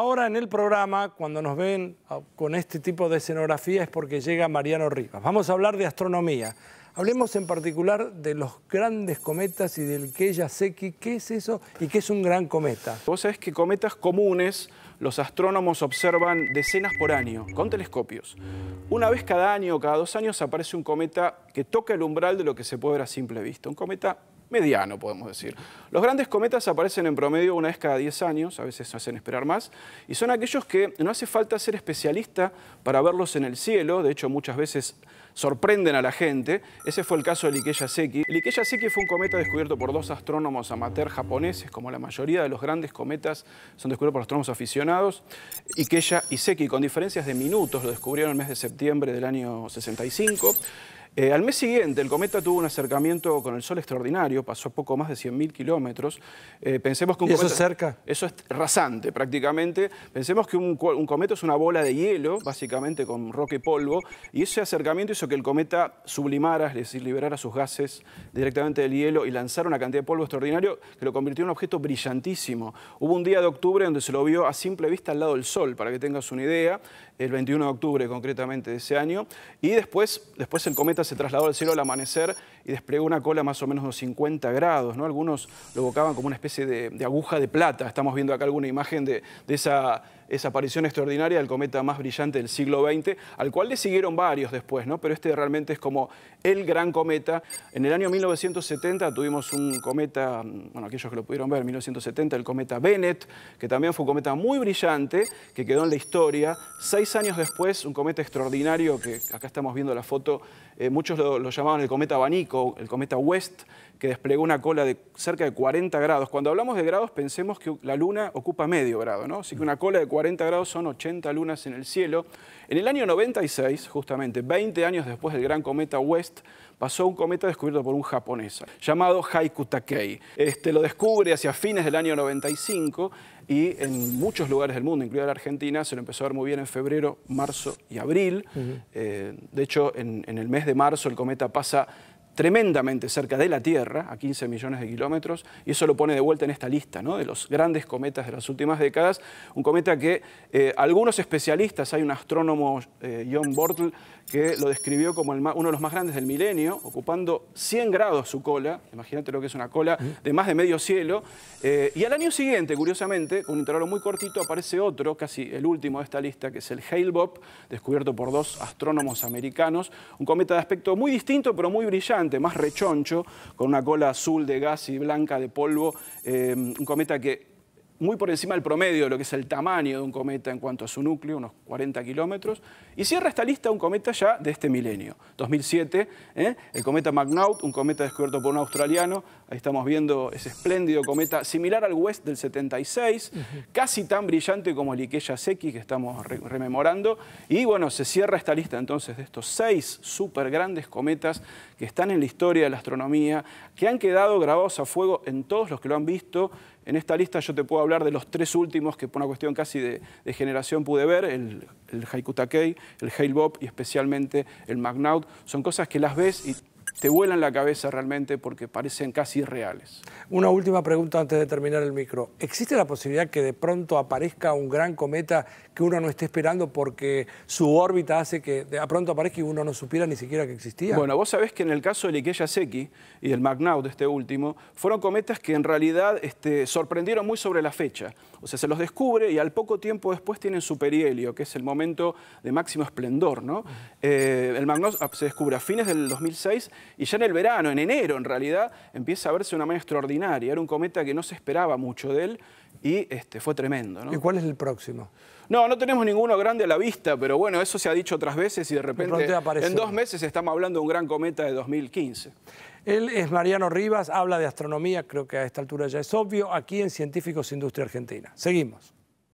Ahora en el programa, cuando nos ven ah, con este tipo de escenografía, es porque llega Mariano Rivas. Vamos a hablar de astronomía. Hablemos en particular de los grandes cometas y del que que ¿Qué es eso y qué es un gran cometa? Vos sabés que cometas comunes los astrónomos observan decenas por año con telescopios. Una vez cada año o cada dos años aparece un cometa que toca el umbral de lo que se puede ver a simple vista. Un cometa mediano, podemos decir. Los grandes cometas aparecen en promedio una vez cada 10 años, a veces hacen esperar más, y son aquellos que no hace falta ser especialista para verlos en el cielo, de hecho muchas veces sorprenden a la gente. Ese fue el caso de Ikeya-Seki. El seki fue un cometa descubierto por dos astrónomos amateur japoneses, como la mayoría de los grandes cometas son descubiertos por astrónomos aficionados. Ikeya y Seki, con diferencias de minutos, lo descubrieron el mes de septiembre del año 65. Eh, al mes siguiente, el cometa tuvo un acercamiento con el Sol extraordinario, pasó poco más de 100.000 kilómetros. Eh, pensemos que eso es cerca? Eso es rasante, prácticamente. Pensemos que un, un, cometa es una bola de hielo, básicamente con roca y polvo, y ese acercamiento hizo que el cometa sublimara, es decir, liberara sus gases directamente del hielo y lanzara una cantidad de polvo extraordinario que lo convirtió en un objeto brillantísimo. Hubo un día de octubre donde se lo vio a simple vista al lado del Sol, para que tengas una idea, el 21 de octubre concretamente de ese año, y después, después el cometa se trasladó al cielo al amanecer y desplegó una cola más o menos de 50 grados. ¿no? Algunos lo evocaban como una especie de, aguja de plata. Estamos viendo acá alguna imagen de, esa, aparición extraordinaria del cometa más brillante del siglo XX, al cual le siguieron varios después, ¿no? pero este realmente es como el gran cometa. En el año 1970 tuvimos un cometa, mm, bueno, aquellos que lo pudieron ver, 1970, el cometa Bennett, que también fue un cometa muy brillante, que quedó en la historia. Seis años después, un cometa extraordinario, que acá estamos viendo la foto, eh, muchos lo llamaban el cometa abanico, el cometa West, que desplegó una cola de cerca de 40 grados. Cuando hablamos de grados, pensemos que la Luna ocupa medio grado, ¿no? Así que una cola de 40 grados son 80 lunas en el cielo. En el año 96, justamente 20 años después del gran cometa West, pasó un cometa descubierto por un japonés llamado Haiku Takei. Este, lo descubre hacia fines del año 95 y en muchos lugares del mundo, incluida la Argentina, se lo empezó a ver muy bien en febrero, marzo y abril. Eh, de hecho, en el mes de marzo el cometa pasa tremendamente cerca de la Tierra, a 15 millones de kilómetros, y eso lo pone de vuelta en esta lista de los grandes cometas de las últimas décadas, un cometa que eh, algunos especialistas, hay un astrónomo, eh, John Bortle, que lo describió como uno de los más grandes del milenio, ocupando 100 grados su cola, imagínate lo que es una cola de más de medio cielo, eh, y al año siguiente, curiosamente, con un intervalo muy cortito, aparece otro, casi el último de esta lista, que es el hale Bob descubierto por dos astrónomos americanos, un cometa de aspecto muy distinto, pero muy brillante, más rechoncho, con una cola azul de gas y blanca de polvo, eh, un cometa que muy por encima del promedio de lo que es el tamaño de un cometa en cuanto a su núcleo, unos 40 kilómetros, y cierra esta lista un cometa ya de este milenio, 2007, ¿eh? el cometa McNaught, un cometa descubierto por un australiano, ahí estamos viendo ese espléndido cometa similar al West del 76, casi tan brillante como el Ikeya Seki que estamos rememorando, y bueno, se cierra esta lista entonces de estos seis super grandes cometas que están en la historia de la astronomía, que han quedado grabados a fuego en todos los que lo han visto, en esta lista yo te puedo hablar de los tres últimos que por una cuestión casi de, generación pude ver, el, el Takei, el Hail Bob y especialmente el Magnaut. Son cosas que las ves y te vuelan la cabeza realmente porque parecen casi irreales. Una última pregunta antes de terminar el micro. ¿Existe la posibilidad que de pronto aparezca un gran cometa que uno no esté esperando porque su órbita hace que de pronto aparezca y uno no supiera ni siquiera que existía? Bueno, vos sabés que en el caso del Ikeya Seki y el de este último, fueron cometas que en realidad este, sorprendieron muy sobre la fecha. O sea, se los descubre y al poco tiempo después tienen su perihelio, que es el momento de máximo esplendor, ¿no? Eh, el McNaught ah, se descubre a fines del 2006 y ya en el verano, en enero en realidad, empieza a verse una manera extraordinaria. Era un cometa que no se esperaba mucho de él y este, fue tremendo. ¿Y cuál es el próximo? No, no tenemos ninguno grande a la vista, pero bueno, eso se ha dicho otras veces y de repente en dos meses estamos hablando de un gran cometa de 2015. Él es Mariano Rivas, habla de astronomía, creo que a esta altura ya es obvio, aquí en Científicos Industria Argentina. Seguimos.